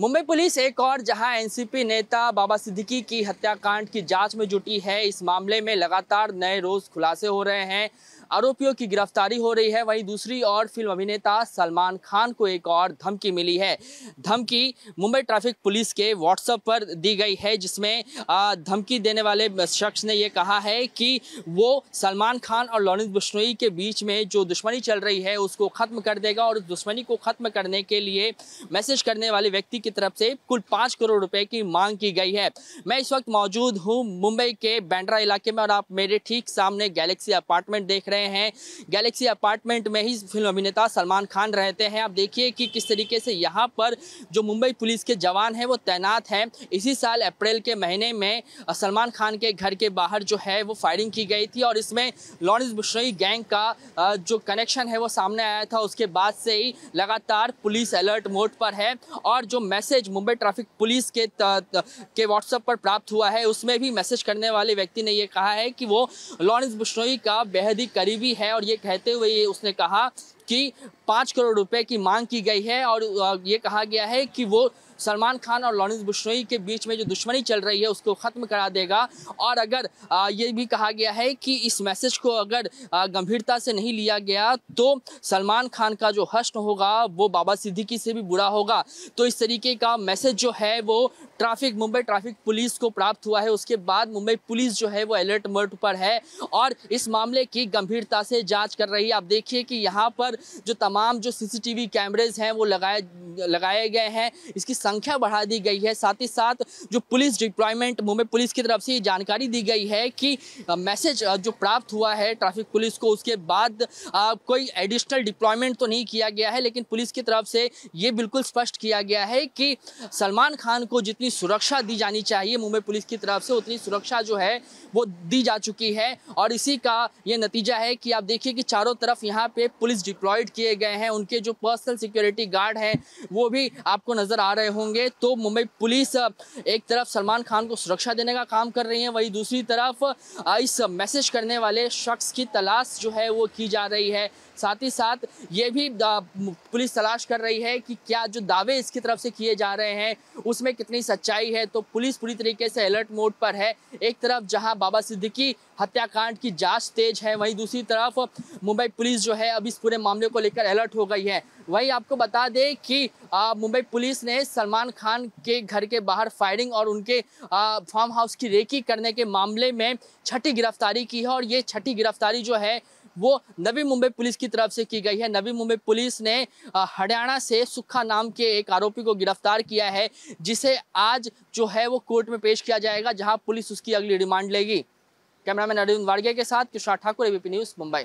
Mumbai police एक और जहां एनसीपी नेता बाबा सिद्दीकी की हत्याकांड की जांच में जुटी है इस मामले में लगातार नए रोज खुलासे हो रहे हैं आरोपियों की गिरफ्तारी हो रही है वहीं दूसरी ओर फिल्म अभिनेता सलमान खान को एक और धमकी मिली है धमकी मुंबई ट्रैफिक पुलिस के व्हाट्सएप पर दी गई है जिसमें धमकी देने वाले शख्स ने यह कहा है कि वो सलमान खान और लोनित बिश्नोई के बीच में जो दुश्मनी चल रही है उसको ख़त्म कर देगा और उस दुश्मनी को ख़त्म करने के लिए मैसेज करने वाले व्यक्ति की तरफ से कुल पांच करोड़ रुपए की मांग की गई है मैं इस वक्त मौजूद हूं मुंबई के बैंड्रा इलाके में और आप मेरे ठीक सामने गैलेक्सी अपार्टमेंट देख रहे हैं गैलेक्सी अपार्टमेंट में ही फिल्म अभिनेता सलमान खान रहते हैं आप देखिए कि किस तरीके से यहाँ पर जो मुंबई पुलिस के जवान हैं वो तैनात हैं इसी साल अप्रैल के महीने में सलमान खान के घर के बाहर जो है वो फायरिंग की गई थी और इसमें लॉरेंस बुशरई गैंग का जो कनेक्शन है वो सामने आया था उसके बाद से ही लगातार पुलिस अलर्ट मोड पर है और जो मैसेज मुंबई ट्रैफिक पुलिस के त, त, के व्हाट्सएप पर प्राप्त हुआ है उसमें भी मैसेज करने वाले व्यक्ति ने यह कहा है कि वो लॉरेंस बिश्नोई का बेहद ही करीबी है और ये कहते हुए उसने कहा की पाँच करोड़ रुपए की मांग की गई है और ये कहा गया है कि वो सलमान खान और लॉरेंस बिश्नोई के बीच में जो दुश्मनी चल रही है उसको ख़त्म करा देगा और अगर ये भी कहा गया है कि इस मैसेज को अगर गंभीरता से नहीं लिया गया तो सलमान खान का जो हश्न होगा वो बाबा सिद्दीकी से भी बुरा होगा तो इस तरीके का मैसेज जो है वो ट्रैफिक मुंबई ट्रैफिक पुलिस को प्राप्त हुआ है उसके बाद मुंबई पुलिस जो है वो अलर्ट मोड पर है और इस मामले की गंभीरता से जाँच कर रही है आप देखिए कि यहाँ पर जो तमाम जो सीसीटीवी कैमरेज हैं वो लगाए लगाए गए हैं इसकी संख्या बढ़ा दी गई है साथ ही साथ जो पुलिस डिप्लॉयमेंट मुंबई पुलिस की तरफ से ये जानकारी दी गई है कि मैसेज जो प्राप्त हुआ है ट्रैफिक पुलिस को उसके बाद कोई एडिशनल डिप्लॉयमेंट तो नहीं किया गया है लेकिन पुलिस की तरफ से ये बिल्कुल स्पष्ट किया गया है कि सलमान खान को जितनी सुरक्षा दी जानी चाहिए मुंबई पुलिस की तरफ से उतनी सुरक्षा जो है वो दी जा चुकी है और इसी का ये नतीजा है कि आप देखिए कि चारों तरफ यहाँ पे पुलिस डिप्लॉय डिप्लॉयड किए गए हैं उनके जो पर्सनल सिक्योरिटी गार्ड हैं वो भी आपको नज़र आ रहे होंगे तो मुंबई पुलिस एक तरफ सलमान खान को सुरक्षा देने का काम कर रही है वहीं दूसरी तरफ इस मैसेज करने वाले शख्स की तलाश जो है वो की जा रही है साथ ही साथ ये भी पुलिस तलाश कर रही है कि क्या जो दावे इसकी तरफ से किए जा रहे हैं उसमें कितनी सच्चाई है तो पुलिस पूरी तरीके से अलर्ट मोड पर है एक तरफ जहां बाबा सिद्दीकी हत्याकांड की जांच तेज है वहीं दूसरी तरफ मुंबई पुलिस जो है अब इस पूरे मामले मामले को लेकर अलर्ट हो गई है वही आपको बता दें कि मुंबई पुलिस ने सलमान खान के घर के बाहर फायरिंग और उनके फार्म हाउस की रेकी करने के मामले में छठी गिरफ्तारी की है और ये छठी गिरफ्तारी जो है वो नवी मुंबई पुलिस की तरफ से की गई है नवी मुंबई पुलिस ने हरियाणा से सुखा नाम के एक आरोपी को गिरफ्तार किया है जिसे आज जो है वो कोर्ट में पेश किया जाएगा जहां पुलिस उसकी अगली रिमांड लेगी कैमरामैन अरविंद वाड़गे के साथ किशोर ठाकुर एबीपी न्यूज़ मुंबई